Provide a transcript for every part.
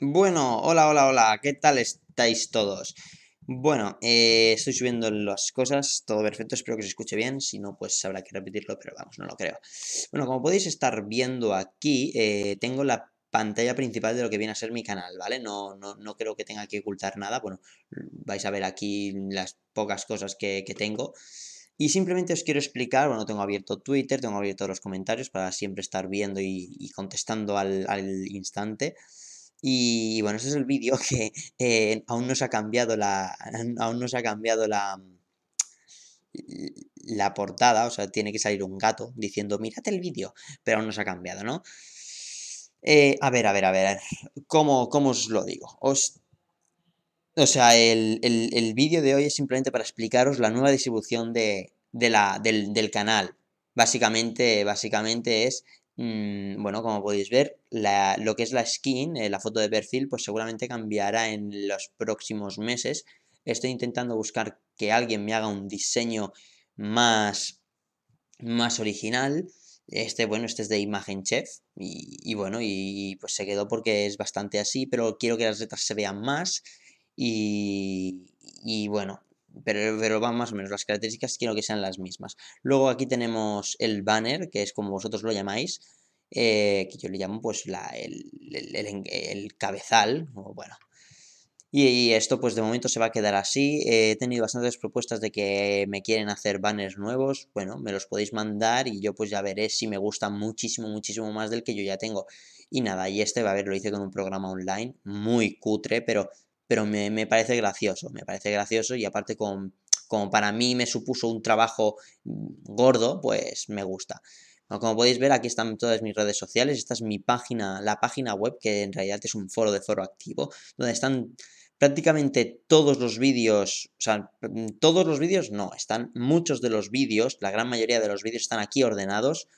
Bueno, hola, hola, hola, ¿qué tal estáis todos? Bueno, eh, estoy subiendo las cosas, todo perfecto, espero que se escuche bien, si no, pues habrá que repetirlo, pero vamos, no lo creo. Bueno, como podéis estar viendo aquí, eh, tengo la pantalla principal de lo que viene a ser mi canal, ¿vale? No, no, creo que tenga que ocultar nada, bueno, vais a ver aquí las pocas cosas que, tengo. Y simplemente os quiero explicar, bueno, tengo abierto Twitter, tengo abierto los comentarios para siempre estar viendo y, contestando al, al instante. Y bueno, ese es el vídeo que eh, aún no ha cambiado la. Aún se ha cambiado la. Mm, la portada, o sea, tiene que salir un gato diciendo, mírate el vídeo, pero aún no se ha cambiado, ¿no? Eh, a ver, a ver, a ver, ¿cómo, cómo os lo digo? Os o sea, el, vídeo de hoy es simplemente para explicaros la nueva distribución de, la, del, del, canal. Básicamente, básicamente es Mm, bueno, como podéis ver, la, lo que es la skin, eh, la foto de perfil, pues seguramente cambiará en los próximos meses. Estoy intentando buscar que alguien me haga un diseño más, más original. Este, bueno, este es de Imagen Chef y, y bueno, y pues se quedó porque es bastante así, pero quiero que las letras se vean más y, y bueno, pero, van más o menos, las características quiero que sean las mismas. Luego aquí tenemos el banner, que es como vosotros lo llamáis, eh, que yo le llamo pues la, el, cabezal, bueno. Y, esto pues de momento se va a quedar así. Eh, he tenido bastantes propuestas de que me quieren hacer banners nuevos. Bueno, me los podéis mandar y yo pues ya veré si me gusta muchísimo, muchísimo más del que yo ya tengo. Y nada, y este, va a ver, lo hice con un programa online muy cutre, pero pero me, me parece gracioso, me parece gracioso y aparte como para mí me supuso un trabajo gordo, pues me gusta. Como podéis ver, aquí están todas mis redes sociales. Esta es mi página, la página web, que en realidad es un foro de foro activo, donde están prácticamente todos los vídeos, o sea, todos los vídeos no, están muchos de los vídeos, la gran mayoría de los vídeos están aquí ordenados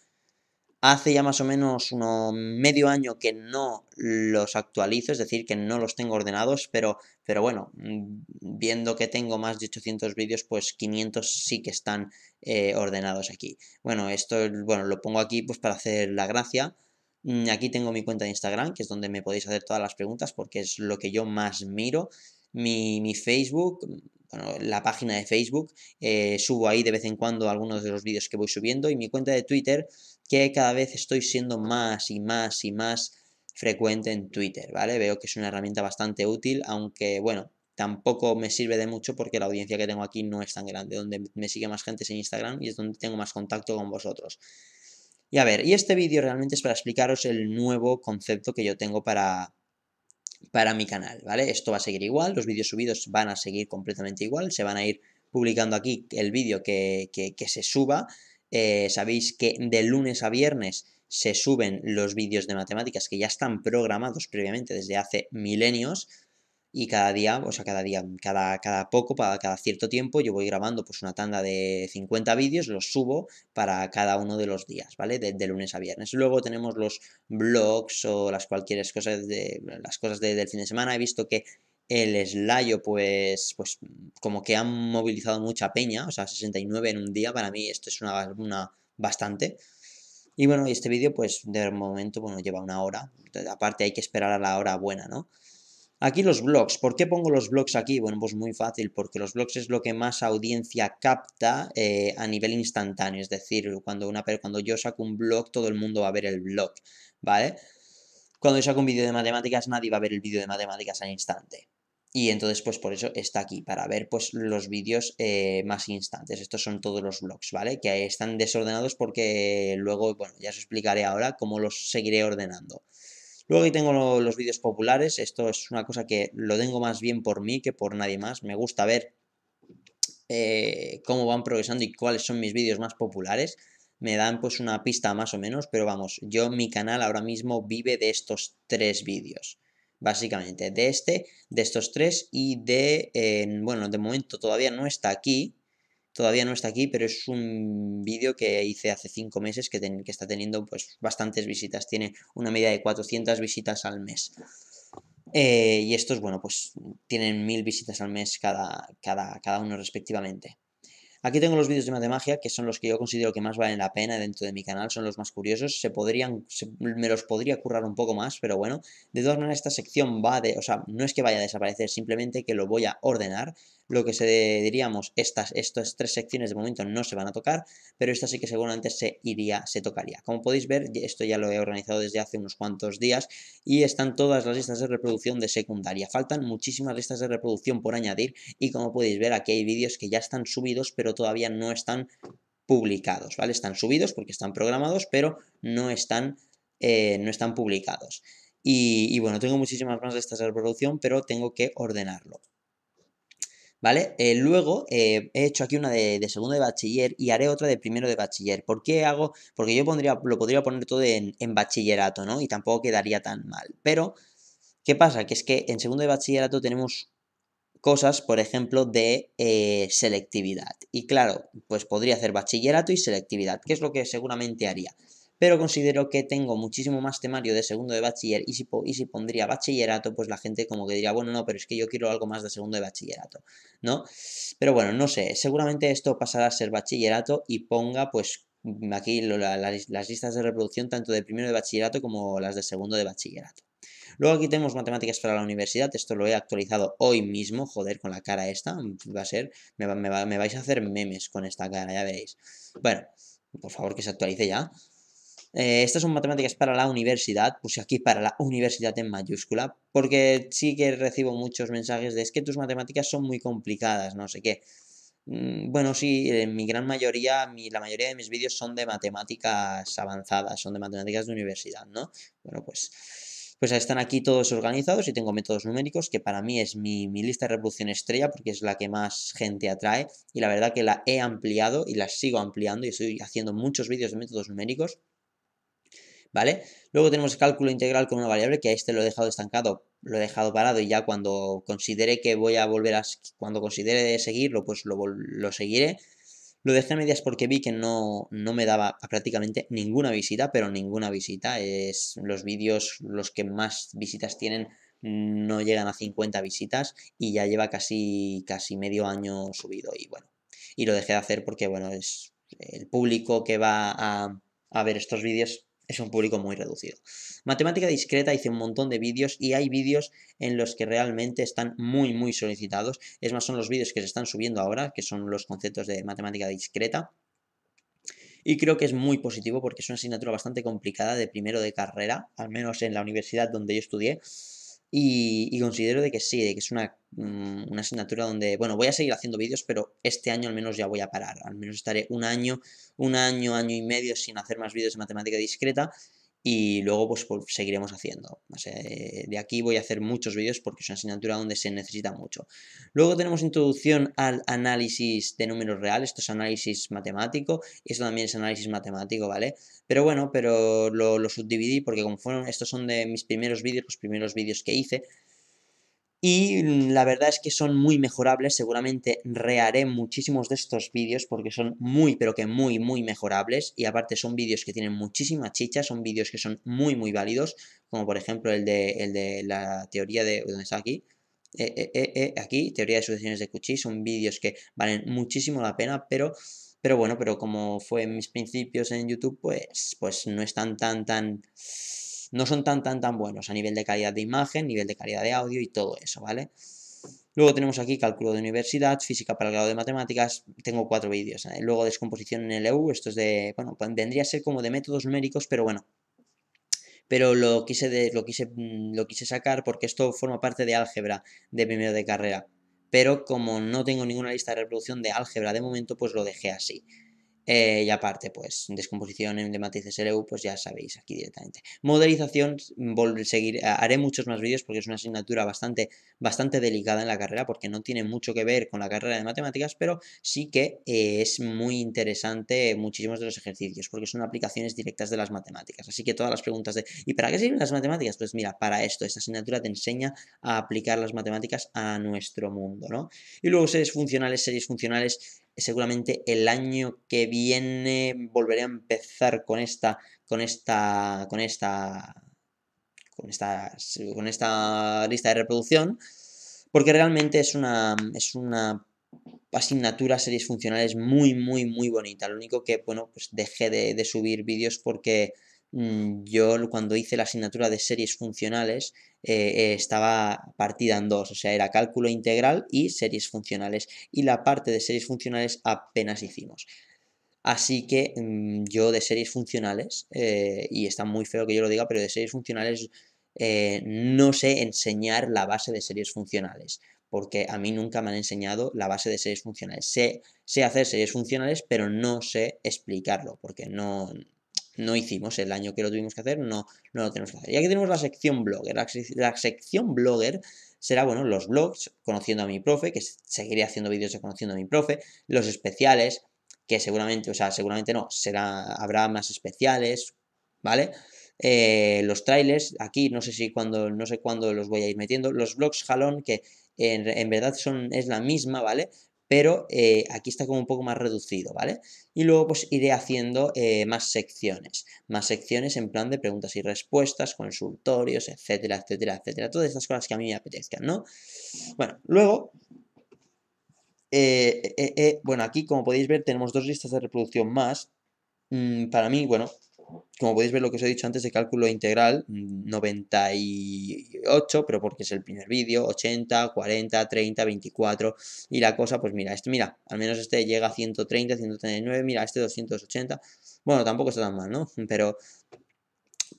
Hace ya más o menos uno medio año que no los actualizo, es decir, que no los tengo ordenados, pero, pero bueno, mm, viendo que tengo más de 800 vídeos, pues 500 sí que están eh, ordenados aquí. Bueno, esto bueno, lo pongo aquí pues para hacer la gracia. Mm, aquí tengo mi cuenta de Instagram, que es donde me podéis hacer todas las preguntas porque es lo que yo más miro. Mi, mi Facebook, bueno, la página de Facebook. Eh, subo ahí de vez en cuando algunos de los vídeos que voy subiendo y mi cuenta de Twitter, que cada vez estoy siendo más y más y más frecuente en Twitter, ¿vale? Veo que es una herramienta bastante útil, aunque bueno, tampoco me sirve de mucho porque la audiencia que tengo aquí no es tan grande. Donde me sigue más gente es en Instagram y es donde tengo más contacto con vosotros. Y a ver, y este vídeo realmente es para explicaros el nuevo concepto que yo tengo para, para mi canal, ¿vale? Esto va a seguir igual, los vídeos subidos van a seguir completamente igual, se van a ir publicando aquí el vídeo que, se suba. Eh, sabéis que de lunes a viernes se suben los vídeos de matemáticas que ya están programados previamente desde hace milenios, y cada día, o sea, cada día, cada, cada poco, para cada cierto tiempo, yo voy grabando pues una tanda de 50 vídeos, los subo para cada uno de los días, ¿vale? De, lunes a viernes. Luego tenemos los blogs o las cualquier cosas de las cosas del fin de semana. He visto que el Slayo, pues, pues como que han movilizado mucha peña, o sea, 69 en un día, para mí esto es una, una bastante. Y bueno, y este vídeo, pues de momento, bueno, lleva una hora. Aparte hay que esperar a la hora buena, ¿no? Aquí los blogs. ¿Por qué pongo los blogs aquí? Bueno, pues muy fácil, porque los blogs es lo que más audiencia capta eh, a nivel instantáneo. Es decir, cuando, una, cuando yo saco un blog, todo el mundo va a ver el blog, ¿vale? Cuando yo saco un vídeo de matemáticas, nadie va a ver el vídeo de matemáticas al instante. Y entonces, pues por eso está aquí, para ver pues los vídeos eh, más instantes. Estos son todos los blogs, ¿vale? Que están desordenados porque luego, bueno, ya os explicaré ahora cómo los seguiré ordenando. Luego aquí tengo los vídeos populares, esto es una cosa que lo tengo más bien por mí que por nadie más, me gusta ver eh, cómo van progresando y cuáles son mis vídeos más populares, me dan pues una pista más o menos, pero vamos, yo mi canal ahora mismo vive de estos tres vídeos básicamente de este, de estos tres y de, bueno, de momento todavía no está aquí, todavía no está aquí, pero es un vídeo que hice hace 5 meses que, que, está teniendo pues, bastantes visitas, tiene una media de 400 visitas al mes. Eh, y estos, bueno, pues tienen 1000 visitas al mes cada, cada, cada uno respectivamente. Aquí tengo los vídeos de Matemagia, que son los que yo considero que más valen la pena dentro de mi canal, son los más curiosos, se podrían, me los podría currar un poco más, pero bueno, de todas maneras esta sección va de, o sea, no es que vaya a desaparecer, simplemente que lo voy a ordenar lo que se diríamos, estas, tres secciones de momento no se van a tocar, pero esta sí que seguramente se iría, se tocaría. Como podéis ver, esto ya lo he organizado desde hace unos cuantos días y están todas las listas de reproducción de secundaria. Faltan muchísimas listas de reproducción por añadir y como podéis ver, aquí hay vídeos que ya están subidos, pero todavía no están publicados, ¿vale? Están subidos porque están programados, pero no están, eh, no están publicados. y, bueno, tengo muchísimas más listas de reproducción, pero tengo que ordenarlo. ¿vale? Eh, luego eh, he hecho aquí una de, segundo de bachiller y haré otra de primero de bachiller. ¿Por qué hago? Porque yo pondría, lo podría poner todo en, en bachillerato, ¿no? Y tampoco quedaría tan mal. Pero, ¿qué pasa? Que es que en segundo de bachillerato tenemos cosas, por ejemplo, de eh, selectividad. Y claro, pues podría hacer bachillerato y selectividad, que es lo que seguramente haría pero considero que tengo muchísimo más temario de segundo de bachiller y si, y si pondría bachillerato, pues la gente como que diría, bueno, no, pero es que yo quiero algo más de segundo de bachillerato, ¿no? Pero bueno, no sé, seguramente esto pasará a ser bachillerato y ponga pues aquí las listas de reproducción tanto de primero de bachillerato como las de segundo de bachillerato. Luego aquí tenemos matemáticas para la universidad, esto lo he actualizado hoy mismo, joder, con la cara esta, va a ser, me, me vais a hacer memes con esta cara, ya veréis. Bueno, por favor que se actualice ya. Eh, estas son matemáticas para la universidad, puse aquí para la universidad en mayúscula, porque sí que recibo muchos mensajes de es que tus matemáticas son muy complicadas, no sé qué. Mm, bueno, sí, en mi gran mayoría, la mayoría de mis vídeos son de matemáticas avanzadas, son de matemáticas de universidad, ¿no? Bueno, pues pues están aquí todos organizados y tengo métodos numéricos, que para mí es mi, mi, lista de reproducción estrella porque es la que más gente atrae y la verdad que la he ampliado y la sigo ampliando y estoy haciendo muchos vídeos de métodos numéricos. ¿vale? Luego tenemos el cálculo integral con una variable, que a este lo he dejado estancado, lo he dejado parado y ya cuando considere que voy a volver a... cuando considere seguirlo, pues lo, seguiré. Lo dejé a medias porque vi que no, no, me daba prácticamente ninguna visita, pero ninguna visita. Es los vídeos los que más visitas tienen no llegan a 50 visitas y ya lleva casi, casi medio año subido y bueno. Y lo dejé de hacer porque bueno, es el público que va a, a ver estos vídeos es un público muy reducido. Matemática discreta hice un montón de vídeos y hay vídeos en los que realmente están muy, muy solicitados. Es más, son los vídeos que se están subiendo ahora, que son los conceptos de matemática discreta. Y creo que es muy positivo porque es una asignatura bastante complicada de primero de carrera, al menos en la universidad donde yo estudié. Y, considero de que sí, de que es una, mm, una, asignatura donde, bueno, voy a seguir haciendo vídeos, pero este año al menos ya voy a parar. Al menos estaré un año, un año, año y medio sin hacer más vídeos de matemática discreta y luego pues, pues seguiremos haciendo. de aquí voy a hacer muchos vídeos porque es una asignatura donde se necesita mucho. Luego tenemos introducción al análisis de números reales, esto es análisis matemático, esto también es análisis matemático, ¿vale? Pero bueno, pero lo, lo subdividí porque como fueron, estos son de mis primeros vídeos, los primeros vídeos que hice, y mm, la verdad es que son muy mejorables, seguramente reharé muchísimos de estos vídeos porque son muy, pero que muy, muy mejorables. Y aparte son vídeos que tienen muchísima chicha, son vídeos que son muy, muy válidos, como por ejemplo el de, el de la teoría de... ¿Dónde está aquí? Eh, eh, eh, aquí, teoría de sucesiones de cuchillos son vídeos que valen muchísimo la pena, pero... Pero bueno, pero como fue en mis principios en YouTube, pues, pues no están tan... tan no son tan, tan, tan buenos a nivel de calidad de imagen, nivel de calidad de audio y todo eso, ¿vale? Luego tenemos aquí cálculo de universidad, física para el grado de matemáticas, tengo cuatro vídeos. ¿eh? Luego descomposición en el EU. esto es de, bueno, pues vendría a ser como de métodos numéricos, pero bueno. Pero lo quise, lo, quise, mm, lo quise sacar porque esto forma parte de álgebra de primero de carrera. Pero como no tengo ninguna lista de reproducción de álgebra de momento, pues lo dejé así. Eh, y aparte, pues, descomposición eh, de matrices LU, pues ya sabéis aquí directamente. Modelización, mm, seguir, haré muchos más vídeos porque es una asignatura bastante, bastante delicada en la carrera porque no tiene mucho que ver con la carrera de matemáticas, pero sí que eh, es muy interesante muchísimos de los ejercicios porque son aplicaciones directas de las matemáticas. Así que todas las preguntas de ¿y para qué sirven las matemáticas? Pues mira, para esto, esta asignatura te enseña a aplicar las matemáticas a nuestro mundo, ¿no? Y luego series funcionales, series funcionales seguramente el año que viene volveré a empezar con esta, con esta, con esta, con esta, con esta lista de reproducción, porque realmente es una, es una asignatura, series funcionales muy, muy, muy bonita. Lo único que, bueno, pues dejé de subir vídeos porque Mm, yo cuando hice la asignatura de series funcionales eh, eh, estaba partida en dos, o sea, era cálculo integral y series funcionales, y la parte de series funcionales apenas hicimos. Así que mm, yo de series funcionales, eh, y está muy feo que yo lo diga, pero de series funcionales no sé enseñar la base de series funcionales, porque a mí nunca me han enseñado la base de series funcionales. sé hacer series funcionales, pero no sé explicarlo, porque no, no hicimos el año que lo tuvimos que hacer, no, no lo tenemos que hacer. Y aquí tenemos la sección blogger. La, sección blogger será, bueno, los blogs, conociendo a mi profe, que seguiré haciendo vídeos de conociendo a mi profe, los especiales, que seguramente, o sea, seguramente no, será, habrá más especiales, ¿vale? Eh, los trailers, aquí no sé si cuando, no sé cuándo los voy a ir metiendo, los blogs jalón, que en, en, verdad son, es la misma, ¿vale? pero eh, aquí está como un poco más reducido, ¿vale? Y luego pues iré haciendo eh, más secciones, más secciones en plan de preguntas y respuestas, consultorios, etcétera, etcétera, etcétera, todas estas cosas que a mí me apetezcan, ¿no? Bueno, luego... Eh, bueno, aquí como podéis ver tenemos dos listas de reproducción más. Mm, para mí, bueno, como podéis ver lo que os he dicho antes de cálculo integral, 98, mm, pero porque es el primer vídeo, 80, 40, 30, 24, y la cosa, pues mira, esto, mira, al menos este llega a 130, 139, mira, este 280, bueno, tampoco está tan mal, ¿no? Pero,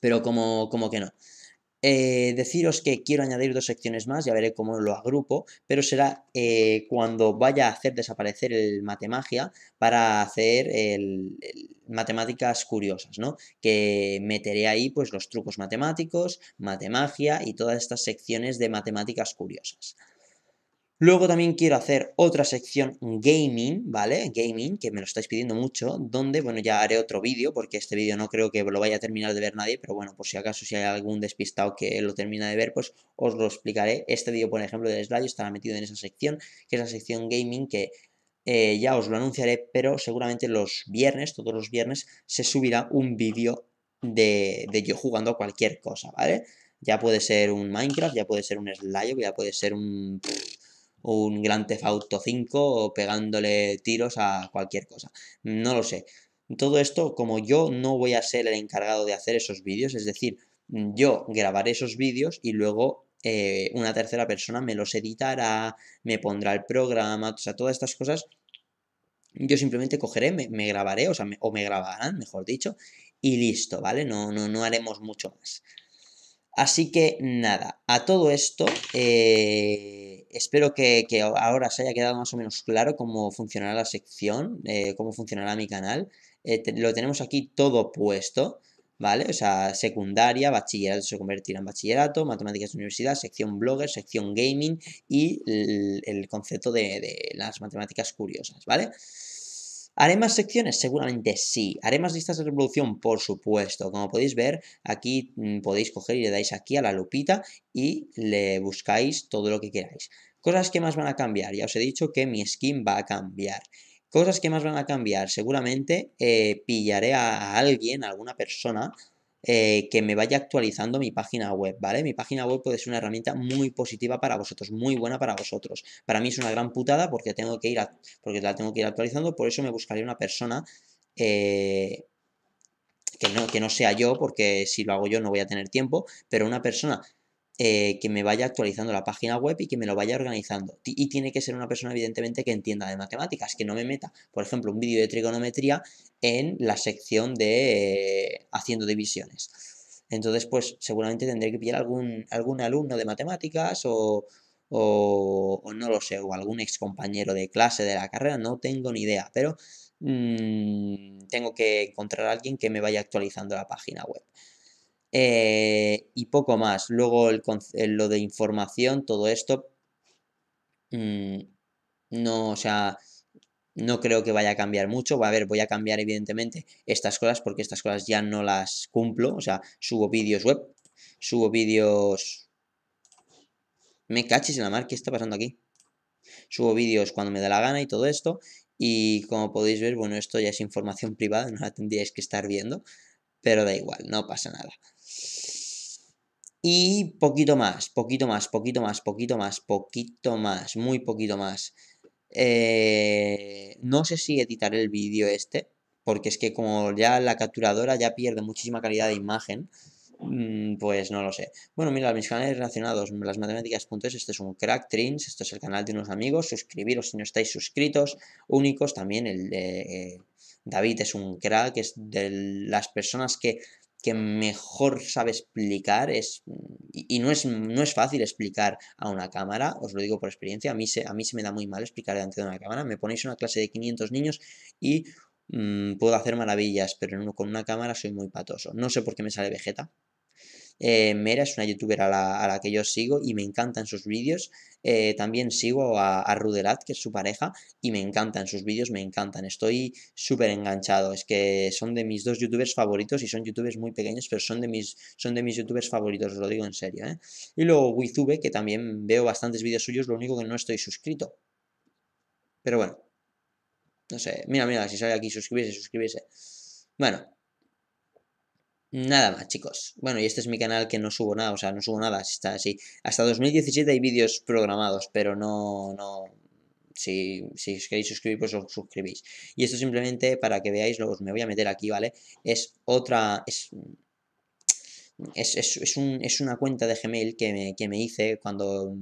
pero como, como que no. Eh, deciros que quiero añadir dos secciones más, ya veré cómo lo agrupo, pero será eh, cuando vaya a hacer desaparecer el matemagia para hacer matemáticas curiosas, ¿no? Que meteré ahí pues los trucos matemáticos, matemagia y todas estas secciones de matemáticas curiosas. Luego también quiero hacer otra sección gaming, ¿vale? Gaming, que me lo estáis pidiendo mucho, donde, bueno, ya haré otro vídeo, porque este vídeo no creo que lo vaya a terminar de ver nadie, pero bueno, por si acaso si hay algún despistado que lo termina de ver, pues os lo explicaré. Este vídeo, por ejemplo, del Slayo estará metido en esa sección, que es la sección gaming que eh, ya os lo anunciaré, pero seguramente los viernes, todos los viernes, se subirá un vídeo de, yo jugando a cualquier cosa, ¿vale? Ya puede ser un Minecraft, ya puede ser un Slayo, ya puede ser un un Gran Tefauto 5 pegándole tiros a cualquier cosa. No lo sé. Todo esto, como yo no voy a ser el encargado de hacer esos vídeos, es decir, yo grabaré esos vídeos y luego eh, una tercera persona me los editará, me pondrá el programa, o sea, todas estas cosas. Yo simplemente cogeré, me, grabaré, o sea, me, o me grabarán, mejor dicho, y listo, ¿vale? No, no, no haremos mucho más. Así que nada, a todo esto, eh, espero que, ahora se haya quedado más o menos claro cómo funcionará la sección, eh, cómo funcionará mi canal. Eh, lo tenemos aquí todo puesto, ¿vale? O sea, secundaria, bachillerato se convertirá en bachillerato, matemáticas de universidad, sección blogger, sección gaming y el, concepto de, las matemáticas curiosas, ¿vale? vale ¿Haré más secciones? Seguramente sí. ¿Haré más listas de revolución? Por supuesto. Como podéis ver, aquí mm, podéis coger y le dais aquí a la lupita y le buscáis todo lo que queráis. Cosas que más van a cambiar. Ya os he dicho que mi skin va a cambiar. Cosas que más van a cambiar. Seguramente eh, pillaré a, a alguien, a alguna persona, eh, que me vaya actualizando mi página web, ¿vale? Mi página web puede ser una herramienta muy positiva para vosotros, muy buena para vosotros. Para mí es una gran putada porque tengo que ir porque la tengo que ir actualizando, por eso me buscaré una persona eh, que, no, que no sea yo, porque si lo hago yo no voy a tener tiempo, pero una persona eh, que me vaya actualizando la página web y que me lo vaya organizando. y tiene que ser una persona, evidentemente, que entienda de matemáticas, que no me meta, por ejemplo, un vídeo de trigonometría en la sección de eh, haciendo divisiones. Entonces, pues seguramente tendré que pillar algún, algún alumno de matemáticas o, no lo sé, o algún ex compañero de clase de la carrera, no tengo ni idea, pero mm, tengo que encontrar a alguien que me vaya actualizando la página web. Eh, y poco más. Luego el, lo de información, todo esto. Mm, no, o sea, no creo que vaya a cambiar mucho. A ver, voy a cambiar evidentemente estas cosas porque estas cosas ya no las cumplo. O sea, subo vídeos web, subo vídeos... Me caches en la mar, ¿qué está pasando aquí? Subo vídeos cuando me da la gana y todo esto. Y como podéis ver, bueno, esto ya es información privada, no la tendríais que estar viendo pero da igual, no pasa nada. Y poquito más, poquito más, poquito más, poquito más, poquito más, muy poquito más. Eh, no sé si editaré el vídeo este, porque es que como ya la capturadora ya pierde muchísima calidad de imagen, mm, pues no lo sé. Bueno, mira, mis canales relacionados, las matemáticas.es, este es un crack, Trins, este es el canal de unos amigos, suscribiros si no estáis suscritos, únicos, también el de... Eh, David es un crack, es de las personas que, mejor sabe explicar, es, y, no, es, no es fácil explicar a una cámara, os lo digo por experiencia, a mí se, a mí se me da muy mal explicar delante de una cámara, me ponéis una clase de 500 niños y mm, puedo hacer maravillas, pero con una cámara soy muy patoso, no sé por qué me sale Vegeta, eh, Mera es una youtuber a la, que yo sigo y me encantan sus vídeos. Eh, también sigo a, Rudelat, que es su pareja, y me encantan sus vídeos, me encantan. Estoy súper enganchado. Es que son de mis dos youtubers favoritos y son youtubers muy pequeños, pero son de mis, son de mis youtubers favoritos, os lo digo en serio. ¿eh? Y luego Wizube, que también veo bastantes vídeos suyos, lo único que no estoy suscrito. Pero bueno, no sé. Mira, mira, si sale aquí suscribirse, suscribirse. Bueno, Nada más, chicos. Bueno, y este es mi canal que no subo nada, o sea, no subo nada, está así. Hasta 2017 hay vídeos programados, pero no, no, si, os queréis suscribir, pues os suscribís. Y esto simplemente para que veáis, luego me voy a meter aquí, ¿vale? Es otra, es, es, es, un, es una cuenta de Gmail que me, hice cuando,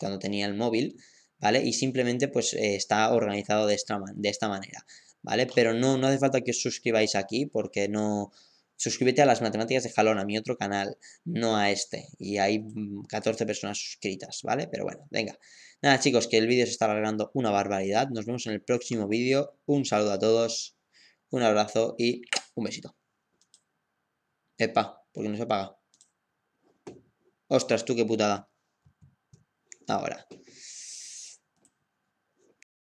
cuando tenía el móvil, ¿vale? Y simplemente pues eh, está organizado de esta, de esta manera, ¿vale? Pero no, no hace falta que os suscribáis aquí porque no, suscríbete a las matemáticas de jalón, a mi otro canal, no a este. Y hay 14 mm, personas suscritas, ¿vale? Pero bueno, venga. Nada chicos, que el vídeo se está alargando una barbaridad. Nos vemos en el próximo vídeo. Un saludo a todos, un abrazo y un besito. Epa, porque no se apaga. Ostras, tú qué putada. Ahora.